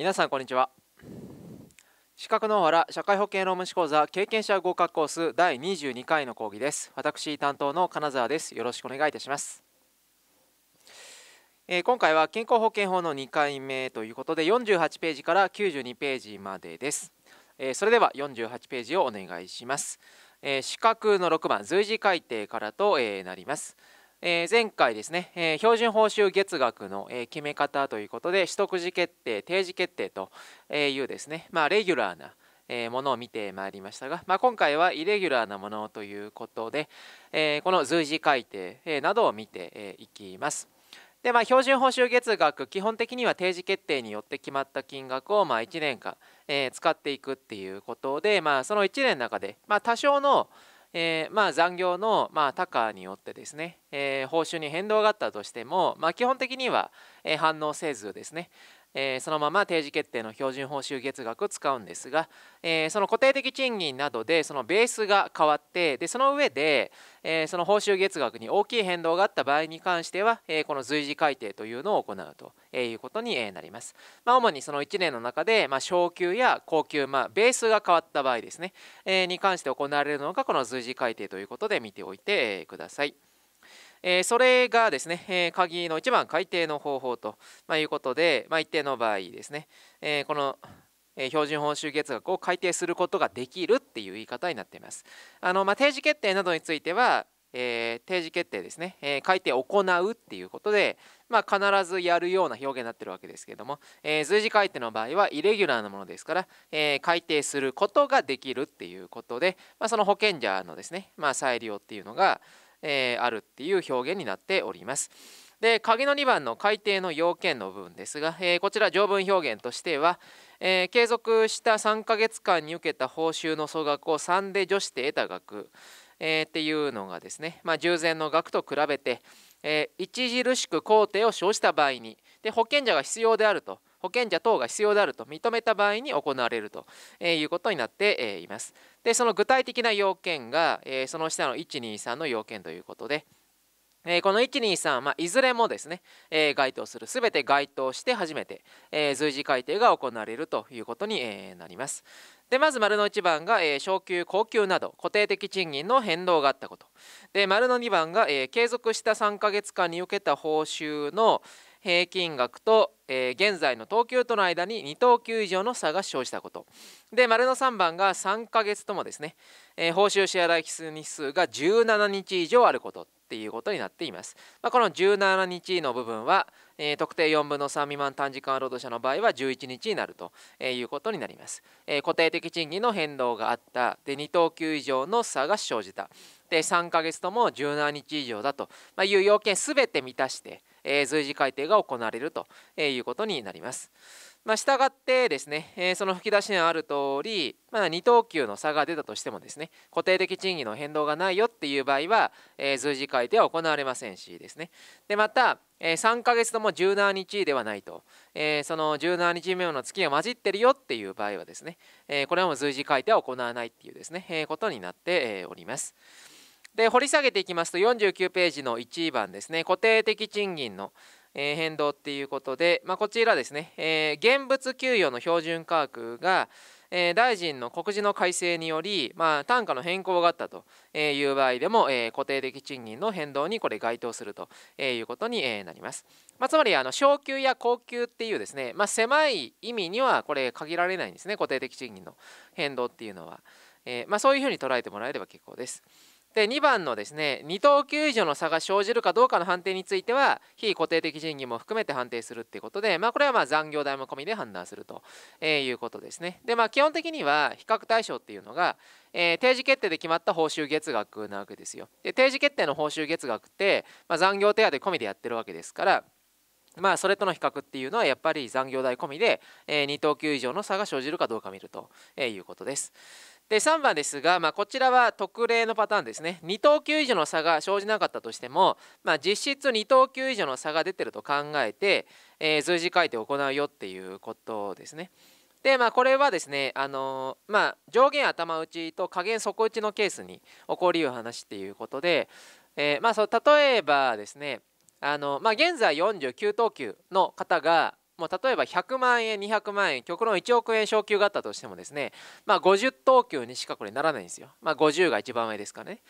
皆さんこんにちは資格のら社会保険労務士講座経験者合格コース第22回の講義です私担当の金沢ですよろしくお願いいたしますえー、今回は健康保険法の2回目ということで48ページから92ページまでです、えー、それでは48ページをお願いします、えー、資格の6番随時改定からと、えなりますえー、前回ですね、えー、標準報酬月額の、えー、決め方ということで、取得時決定、定時決定というですね、まあ、レギュラーな、えものを見てまいりましたが、まあ、今回はイレギュラーなものということで、えこの随時改定、えなどを見て、えいきます。でまあ、標準報酬月額基本的には定時決定によって決まった金額をまあ1年間、え使っていくっていうことで、まあ、その1年の中で、まあ、多少の、えまあ、残業のまあ高によってですね、えー、報酬に変動があったとしても、まあ、基本的には、えー、反応せずですね、えー、そのまま定時決定の標準報酬月額を使うんですが、えー、その固定的賃金などでそのベースが変わってでその上で、えー、その報酬月額に大きい変動があった場合に関しては、えこの随時改定というのを行うということになります、まあ、主にその1年の中で、まあ、昇給や高給、まあ、ベースが変わった場合ですね、えに関して行われるのがこの随時改定ということで見ておいてください。えー、それがですね、えー、鍵の一番改定の方法と、まあ、いうことで、まあ、一定の場合ですね、えー、この標準報酬月額を改定することができるっていう言い方になっています。あのまあ、定時決定などについては、えー、定時決定ですね、えー、改定を行うっていうことで、まあ、必ずやるような表現になってるわけですけれども、えー、随時改定の場合はイレギュラーなものですから、えー、改定することができるっていうことで、まあ、その保険者のですね、まあ、再利用っていうのが、えー、あるっていう表現になっております。で鍵の2番の改定の要件の部分ですが、えー、こちら条文表現としては、えー、継続した3ヶ月間に受けた報酬の総額を3で除して得た額、えー、っていうのがですね、まあ、従前の額と比べて、え著しく工程を生じた場合にで保険者が必要であると保険者等が必要であると認めた場合に行われるということになっています。で、その具体的な要件が、その下の123の要件ということで、えこの123、まあ、いずれもですね、え該当するすべて該当して初めて、え随時改定が行われるということに、えなります。でまず丸の1番が、え昇給高給など固定的賃金の変動があったことで丸の2番が、え継続した3ヶ月間に受けた報酬の、平均額と、えー、現在の等級との間に2等級以上の差が生じたことで丸の3番が3ヶ月ともですね、えー、報酬支払い期数日数が17日以上あることっていうことになっています、まあ、この17日の部分は、えー、特定4分の3未満短時間労働者の場合は11日になるということになります、え固定的賃金の変動があったで2等級以上の差が生じたで3ヶ月とも17日以上だという要件すべて満たしてえー、随時改定が行われるということになります。まあ、したがってですね、えー、その吹き出しにある通り、まあ、2等級の差が出たとしてもですね、固定的賃金の変動がないよっていう場合は、えー、随時改定は行われませんしですね。で、また、えー、3ヶ月とも17日ではないと、えー、その17日目の月が混じってるよっていう場合はですね、えー、これはもう随時改定は行わないっていうですね、えー、ことになっております。で掘り下げていきますと49ページの1番ですね固定的賃金の、え変動っていうことで、まあ、こちらですね、えー、現物給与の標準価格が、えー、大臣の告示の改正により、まあ、単価の変更があったという場合でも、えー、固定的賃金の変動にこれ該当するということになります。まあ、つまりあの昇給や高給っていうですね、まあ、狭い意味にはこれ限られないんですね固定的賃金の変動っていうのは、えーまあ、そういうふうに捉えてもらえれば結構です。で2番のですね2等級以上の差が生じるかどうかの判定については非固定的賃金も含めて判定するっていうことで、まあ、これはま残業代も込みで判断すると、いうことですねで、まあ、基本的には比較対象っていうのが、えー、定時決定で決まった報酬月額なわけですよで定時決定の報酬月額って、まあ、残業手当込みでやってるわけですからまあ、それとの比較っていうのはやっぱり残業代込みで、2等級以上の差が生じるかどうか見ると、いうことです。で3番ですが、まあ、こちらは特例のパターンですね2等級以上の差が生じなかったとしても、まあ、実質2等級以上の差が出てると考えて、えー、随時改定行うよっていうことですね。でまあ、これはですね、あのー、まあ、上限頭打ちと下限底打ちのケースに起こりうる話っていうことで、えー、まあ、そう例えばですねあの、まあ、現在49等級の方が、もう例えば100万円200万円極論1億円昇給があったとしてもですねまあ50等級にしかこれならないんですよまあ50が一番上ですかね、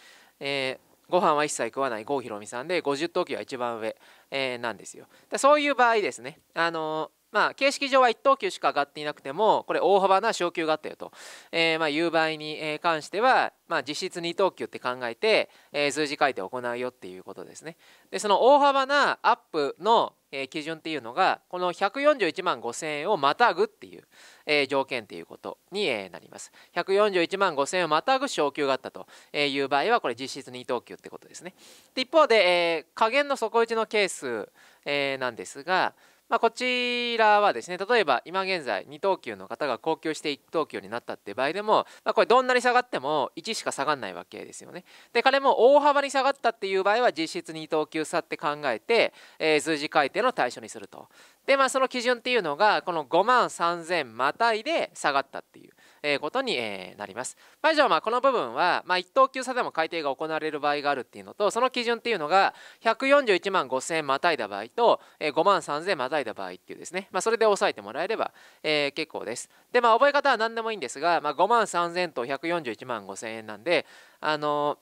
えーご飯は一切食わない郷ひろみさんで50等級は一番上、えー、なんですよでそういう場合ですねあのー、まあ、形式上は1等級しか上がっていなくてもこれ大幅な昇給があったよと、えー、まあ、いう場合に関しては、まあ、実質2等級って考えて、え数字書いて行うよっていうことですねでその大幅なアップのえー、基準っていうのがこの141万5000円をまたぐっていう、えー、条件っていうことに、えー、なります141万5000円をまたぐ昇給があったという場合はこれ実質2等級ってことですねで一方で、えー、加減の底打ちのケース、えー、なんですがまあ、こちらはですね例えば今現在2等級の方が高級して1等級になったって場合でも、まあ、これどんなに下がっても1しか下がんないわけですよね。で彼も大幅に下がったっていう場合は実質2等級差って考えて、えー、数字改定の対象にすると。でまあその基準っていうのがこの5万3000またいで下がったっていう。えー、ことに、えー、なります。まあ、以上、まあ、この部分は、まあ、1等級差でも改定が行われる場合があるっていうのとその基準っていうのが141万5000円またいだ場合と、えー、5万3000円またいだ場合っていうですね、まあ、それで抑えてもらえれば、えー、結構です。で、まあ、覚え方は何でもいいんですが、まあ、5万3000円と141万5000円なんで、あの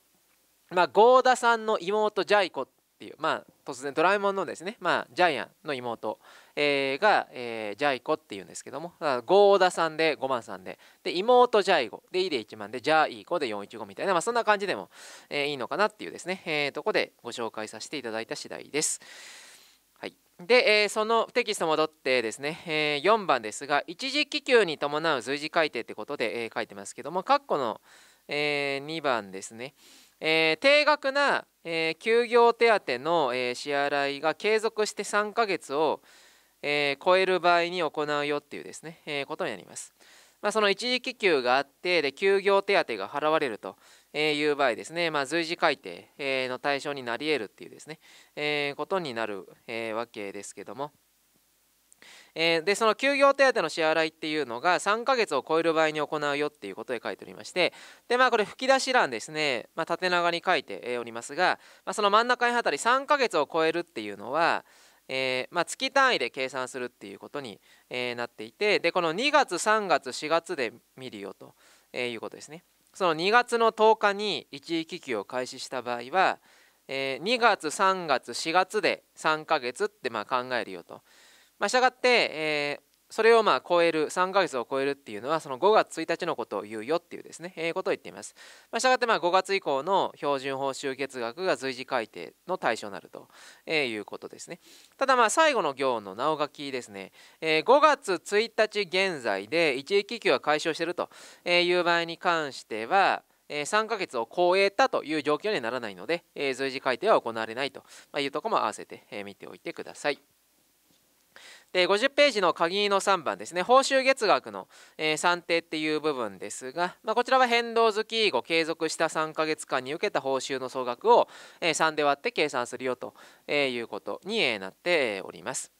ーまあ、合田さんの妹ジャイコっていう、まあ、突然ドラえもんのですね、まあ、ジャイアンの妹、えー、が、えー、ジャイコっていうんですけども合田さんで5万さんでで妹ジャイゴでイで1万でジャイコで415みたいな、まあ、そんな感じでも、えー、いいのかなっていうですね、えー、とこでご紹介させていただいた次第です。で、えー、そのテキスト戻ってですね、えー、4番ですが一時気球に伴う随時改定ってことで、えー、書いてますけども括弧の、えー、2番ですねえー、定額な、えー、休業手当の、えー、支払いが継続して3ヶ月を、え超える場合に行うよっていうですね、えことになります。まあ、その一時期給があってで休業手当が払われるという場合ですね、まあ、随時改定の対象になり得るっていうですね、えことになる、えわけですけども。えー、でその休業手当の支払いっていうのが3ヶ月を超える場合に行うよっていうことで書いておりましてでまあこれ吹き出し欄ですね、まあ、縦長に書いておりますが、まあ、その真ん中にあたり3ヶ月を超えるっていうのは、えー、まあ、月単位で計算するっていうことに、えー、なっていてでこの2月3月4月で見るよと、えいうことですね。その2月の10日に一時帰休を開始した場合は、えー、2月3月4月で3ヶ月ってまあ考えるよとまあ、したがって、えー、それをまあ超える3ヶ月を超えるっていうのはその5月1日のことを言うよっていうですね、えー、ことを言っています、まあ、したがってまあ5月以降の標準報酬月額が随時改定の対象になると、えー、いうことですねただまあ最後の行の直書きですね、えー、5月1日現在で一時期給は解消しているという場合に関しては3ヶ月を超えたという状況にはならないので、随時改定は行われないというところも合わせて、見ておいてください。で50ページの鍵の3番ですね報酬月額の、えー、算定っていう部分ですが、まあ、こちらは変動月以後継続した3ヶ月間に受けた報酬の総額を、えー、3で割って計算するよと、えー、いうことになっております。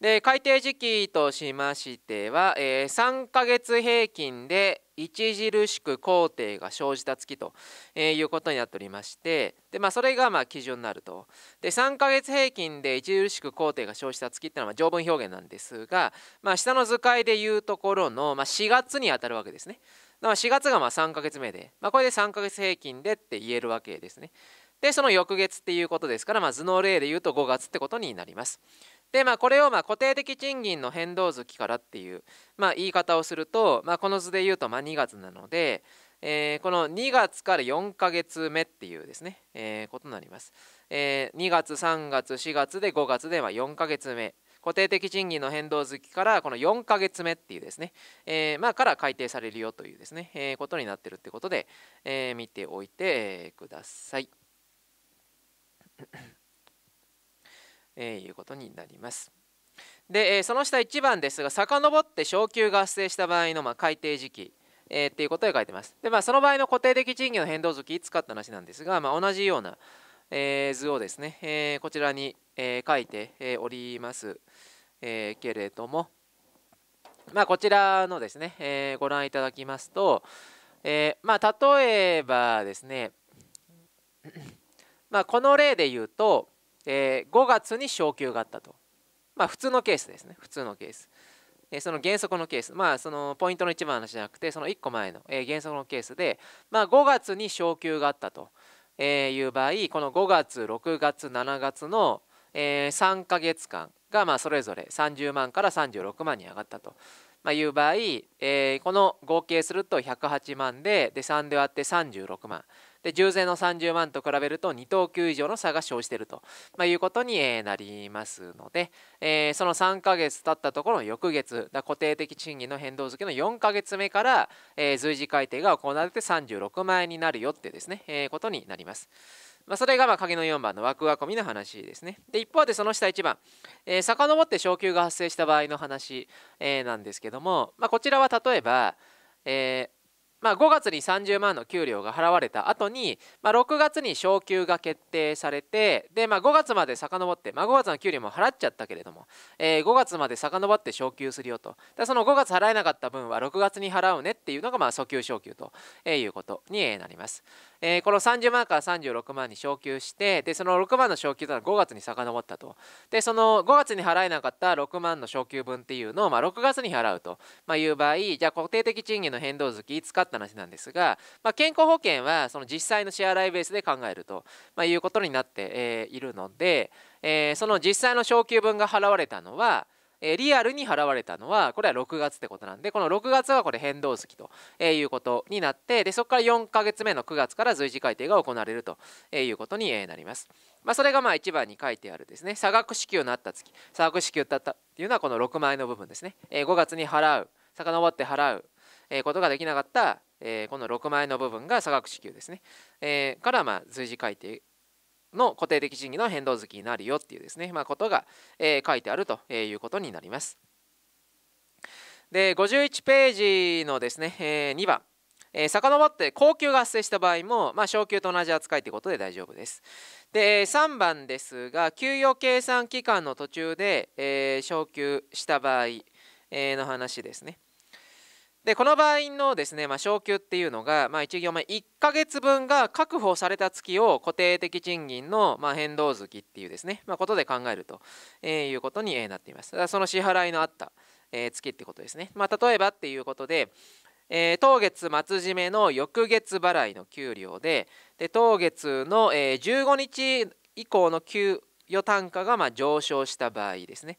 で改定時期としましては、えー、3ヶ月平均で著しく工程が生じた月ということになっておりましてで、まあ、それがまあ基準になるとで3ヶ月平均で著しく工程が生じた月っていうのは条文表現なんですが、まあ、下の図解でいうところの、まあ、4月にあたるわけですね。だから4月がまあ3ヶ月目で、まあ、これで3ヶ月平均でって言えるわけですね。でその翌月っていうことですから、まあ、頭例で言うと5月ってことになります。でまあこれをまあ固定的賃金の変動月からっていう、まあ、言い方をすると、まあ、この図で言うとまあ2月なので、えー、この2月から4ヶ月目っていうですね、えー、ことになります、えー、2月3月4月で5月では4ヶ月目固定的賃金の変動月からこの4ヶ月目っていうですね、えー、まあから改定されるよというですね、えー、ことになってるってことで、えー、見ておいてください。えー、いうことになります。で、えー、その下1番ですが遡って昇給が発生した場合のまあ改定時期、えー、っていうことを書いてます。でまあその場合の固定的賃金の変動月いつかって話なんですが、まあ、同じような、えー、図をですね、えー、こちらに、えー、書いて、えー、おります、えー、けれども、まあ、こちらのですね、えー、ご覧いただきますと、えー、まあ、例えばですね、まあ、この例で言うと、えー、5月に昇給があったと。まあ普通のケースですね。普通のケース。えその原則のケース、まあそのポイントの一番の話じゃなくて、その1個前の、え原則のケースで、まあ5月に昇給があったと、えいう場合、この5月、6月、7月の、え3ヶ月間がまそれぞれ30万から36万に上がったと。まいう場合、えこの合計すると108万でで3で割って36万で重税の30万と比べると2等級以上の差が生じていると、まあ、いうことに、なりますので、えー、その3ヶ月経ったところの翌月固定的賃金の変動付けの4ヶ月目から、えー、随時改定が行われて36万円になるよってですね、えー、ことになります。まあ、それがまあ鍵の4番の枠囲みの話ですね。で一方でその下1番、えー、遡って昇給が発生した場合の話、えー、なんですけども、まあ、こちらは例えば、えー、まあ、5月に30万の給料が払われた後に、まあ、6月に昇給が決定されてで、まあ、5月まで遡って、まあ、5月の給料も払っちゃったけれども、えー、5月まで遡って昇給するよとでその5月払えなかった分は6月に払うねっていうのが、まあ、訴求昇給ということになります。えー、この30万から36万に昇給してでその6万の昇給というのは5月に遡ったとでその5月に払えなかった6万の昇給分っていうのを、まあ、6月に払うと、まあ、いう場合じゃあ固定的賃金の変動月いつかって話なんですが、まあ、健康保険はその実際の支払いベースで考えると、まあ、いうことになって、えー、いるので、えー、その実際の昇給分が払われたのはえー、リアルに払われたのはこれは6月ってことなんでこの6月はこれ変動月と、えいうことになってでそこから4ヶ月目の9月から随時改定が行われると、えいうことに、えなります。まあ、それがまあ1番に書いてあるですね差額支給のあった月差額支給だったっていうのはこの6万円の部分ですね、え5月に払う遡って払う、えことができなかった、えこの6万円の部分が差額支給ですね、えからまあ随時改定の固定的賃金の変動月になるよっていうですね、まあ、ことが、え書いてあるということになります。で51ページのですね、え2番えー、遡って高級が発生した場合も、まあ、昇給と同じ扱いということで大丈夫です。で3番ですが給与計算期間の途中で、えー、昇給した場合、えー、の話ですね。でこの場合のですね、まあ、昇給っていうのが、まあ、1行目1ヶ月分が確保された月を固定的賃金の、まあ、変動月っていうですね、まあ、ことで考えると、えー、いうことになっています。その支払いのあった、えー、月ってことですね。まあ、例えばっていうことで、えー、当月末締めの翌月払いの給料でで当月の、えー、15日以降の給与単価がまあ上昇した場合ですね。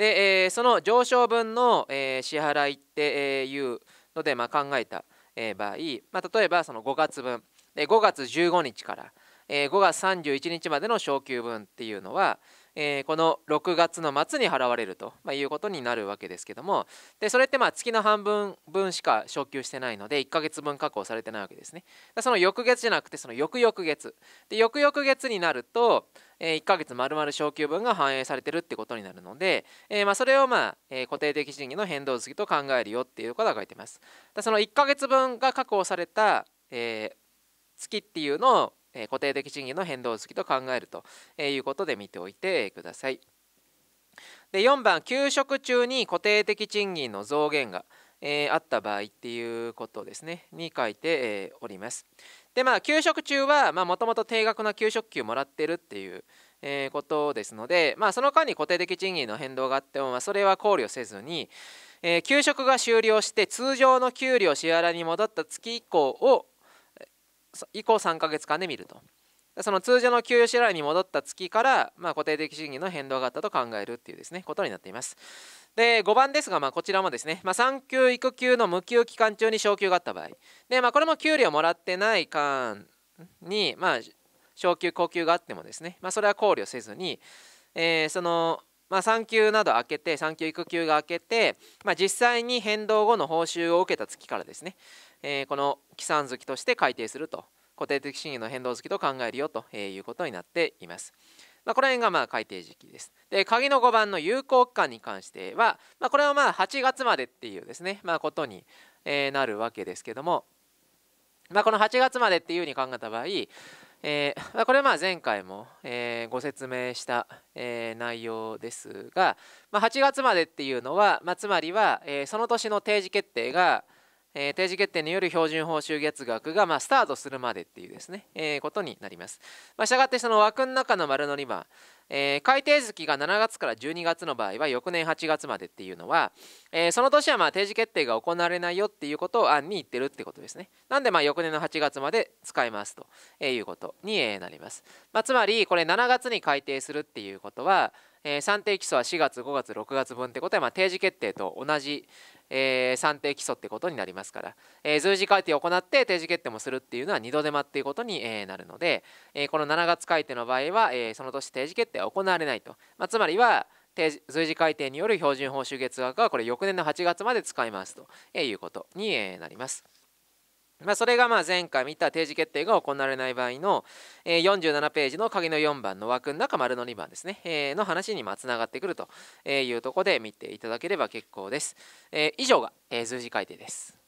で、えー、その上昇分の、えー、支払いっていうので、まあ、考えた、えー、場合、まあ、例えばその5月分で5月15日から、えー、5月31日までの昇給分っていうのは、えー、この6月の末に払われると、まあ、いうことになるわけですけどもでそれってまあ月の半分分しか昇給してないので1ヶ月分確保されてないわけですねその翌月じゃなくてその翌々月で翌々月になると、えー、1ヶ月丸々昇給分が反映されてるってことになるので、えー、まあそれをまあ、えー、固定的賃金の変動月と考えるよっていうことが書いてますその1ヶ月分が確保された、えー月っていうのを、え固定的賃金の変動月と考えるということで見ておいてください。で4番休職中に固定的賃金の増減が、えー、あった場合っていうことですねに書いて、えー、おります。でまあ休職中はもともと定額の給食給もらってるっていう、えー、ことですので、まあ、その間に固定的賃金の変動があっても、まあ、それは考慮せずに、えー、給食が終了して通常の給料支払いに戻った月以降を以降3ヶ月間で見るとその通常の給与支払いに戻った月から、まあ、固定的資金の変動があったと考えるっていうですねことになっていますで5番ですが、まあ、こちらもですね、まあ、産休育休の無給期間中に昇給があった場合で、まあ、これも給料もらってない間に、まあ、昇給高給があってもですね、まあ、それは考慮せずに、えー、そのまあ、産休など開けて産休育休が開けて、まあ、実際に変動後の報酬を受けた月からですね、えー、この起算月として改定すると固定的資金の変動月と考えるよということになっています。まあ、この辺がまあ改定時期です。で鍵の5番の有効期間に関しては、まあ、これはまあ8月までっていうですね、まあ、ことになるわけですけども、まあ、この8月までっていうふうに考えた場合、えーこれはまあ前回も、えー、ご説明した、えー、内容ですが、まあ、8月までっていうのは、まあ、つまりは、えー、その年の定時決定が、えー、定時決定による標準報酬月額が、まあ、スタートするまでっていうですね、えー、ことになります。まあ、したがってその枠の中の丸のリ番、ー、改定月が7月から12月の場合は翌年8月までっていうのは、えー、その年はまあ定時決定が行われないよっていうことを案に言ってるってことですね。なんでまあ翌年の8月まで使えますということになります。まあ、つまりこれ7月に改定するっていうことは、えー、算定基礎は4月5月6月分ってことはまあ定時決定と同じ、えー、算定基礎ってことになりますから、えー、随時改定を行って定時決定もするっていうのは2度手間っていうことに、えー、なるので、えー、この7月改定の場合は、えー、その年定時決定は行われないと、まあ、つまりは随時改定による標準報酬月額はこれ翌年の8月まで使いますということになります。まあ、それがまあ前回見た定時決定が行われない場合の、えー、47ページの鍵の4番の枠の中丸の2番ですね、えー、の話につながってくるというところで見ていただければ結構です。えー、以上が、えー、随改定です。